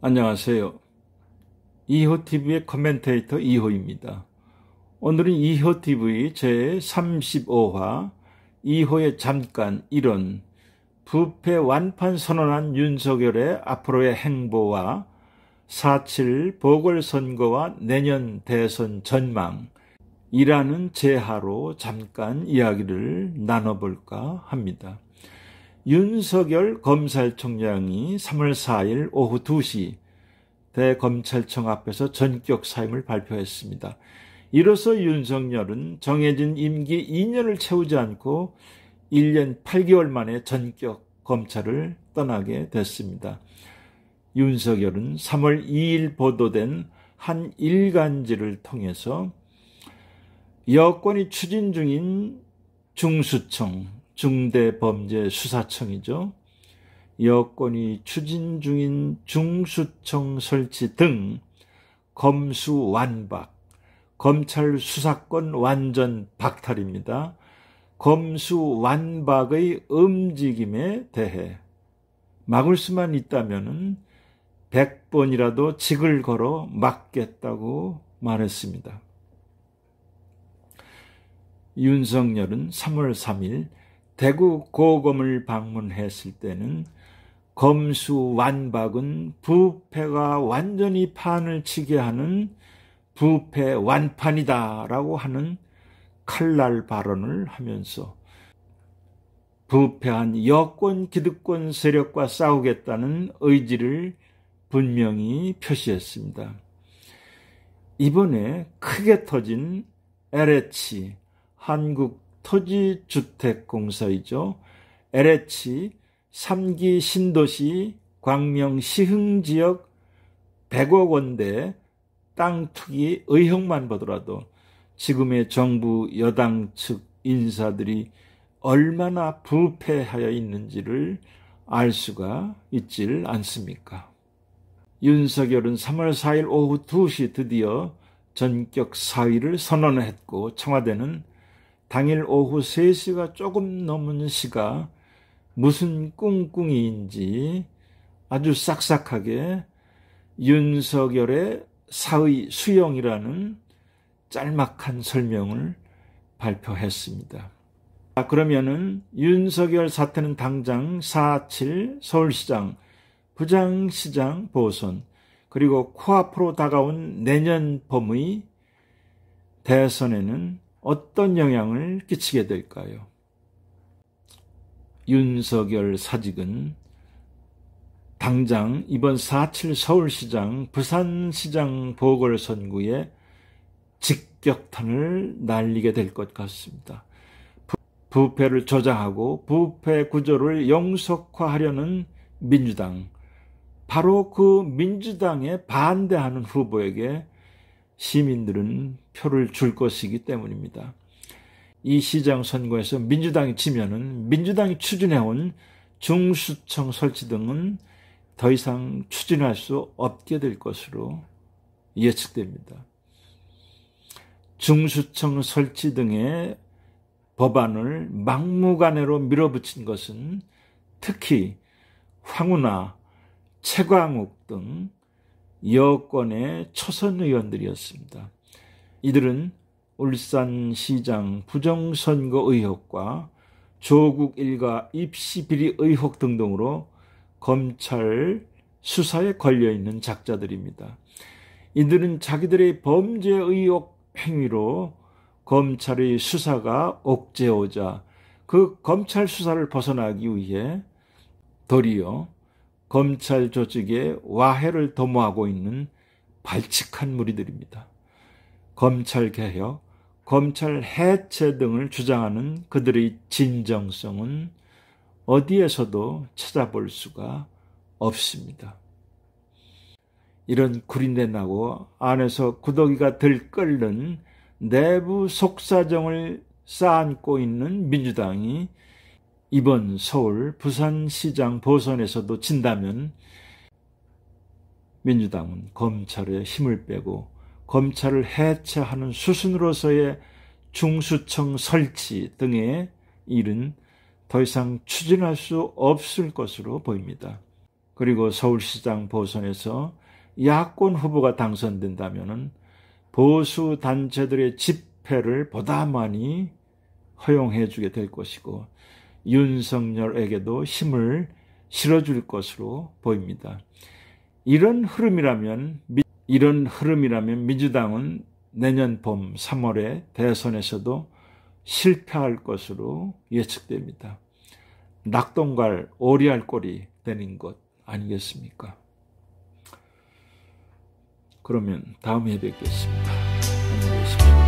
안녕하세요. 2호 t v 의 커멘테이터 2호입니다 오늘은 2호 t v 제35화 2호의 잠깐 이론 부패 완판 선언한 윤석열의 앞으로의 행보와 4.7 보궐선거와 내년 대선 전망 이라는 제하로 잠깐 이야기를 나눠볼까 합니다. 윤석열 검찰총장이 3월 4일 오후 2시 대검찰청 앞에서 전격 사임을 발표했습니다. 이로써 윤석열은 정해진 임기 2년을 채우지 않고 1년 8개월 만에 전격 검찰을 떠나게 됐습니다. 윤석열은 3월 2일 보도된 한 일간지를 통해서 여권이 추진 중인 중수청, 중대범죄수사청이죠. 여권이 추진 중인 중수청 설치 등 검수 완박, 검찰 수사권 완전 박탈입니다. 검수 완박의 움직임에 대해 막을 수만 있다면 100번이라도 직을 걸어 막겠다고 말했습니다. 윤석열은 3월 3일 대구 고검을 방문했을 때는 검수 완박은 부패가 완전히 판을 치게 하는 부패 완판이다라고 하는 칼날 발언을 하면서 부패한 여권 기득권 세력과 싸우겠다는 의지를 분명히 표시했습니다. 이번에 크게 터진 LH 한국 토지주택공사이죠. LH 3기 신도시 광명 시흥지역 100억 원대 땅 투기 의혹만 보더라도 지금의 정부 여당 측 인사들이 얼마나 부패하여 있는지를 알 수가 있질 않습니까? 윤석열은 3월 4일 오후 2시 드디어 전격 사의를 선언했고 청와대는 당일 오후 3시가 조금 넘은 시가 무슨 꿍꿍이인지 아주 싹싹하게 윤석열의 사의 수용이라는 짤막한 설명을 발표했습니다. 그러면은 윤석열 사태는 당장 4.7 서울시장, 부장시장 보선, 그리고 코앞으로 다가온 내년 봄의 대선에는 어떤 영향을 끼치게 될까요? 윤석열 사직은 당장 이번 4.7 서울시장, 부산시장 보궐선거에 직격탄을 날리게 될 것 같습니다. 부패를 조장하고 부패 구조를 영속화하려는 민주당, 바로 그 민주당에 반대하는 후보에게 시민들은 표를 줄 것이기 때문입니다. 이 시장 선거에서 민주당이 치면은 민주당이 추진해온 중수청 설치 등은 더 이상 추진할 수 없게 될 것으로 예측됩니다. 중수청 설치 등의 법안을 막무가내로 밀어붙인 것은 특히 황우나 최광욱 등 여권의 초선 의원들이었습니다. 이들은 울산시장 부정선거 의혹과 조국 일가 입시 비리 의혹 등등으로 검찰 수사에 걸려 있는 작자들입니다. 이들은 자기들의 범죄 의혹 행위로 검찰의 수사가 억제오자 그 검찰 수사를 벗어나기 위해 도리어 검찰 조직의 와해를 도모하고 있는 발칙한 무리들입니다. 검찰 개혁, 검찰 해체 등을 주장하는 그들의 진정성은 어디에서도 찾아볼 수가 없습니다. 이런 구린내 나고 안에서 구더기가 들끓는 내부 속사정을 쌓고 있는 민주당이 이번 서울 부산시장 보선에서도 진다면 민주당은 검찰의 힘을 빼고 검찰을 해체하는 수순으로서의 중수청 설치 등의 일은 더 이상 추진할 수 없을 것으로 보입니다. 그리고 서울시장 보선에서 야권 후보가 당선된다면 보수 단체들의 집회를 보다 많이 허용해 주게 될 것이고 윤석열에게도 힘을 실어줄 것으로 보입니다. 이런 흐름이라면 이런 흐름이라면 민주당은 내년 봄 3월에 대선에서도 실패할 것으로 예측됩니다. 낙동갈 오리알 꼴이 되는 것 아니겠습니까? 그러면 다음에 뵙겠습니다. 안녕히 계십시오.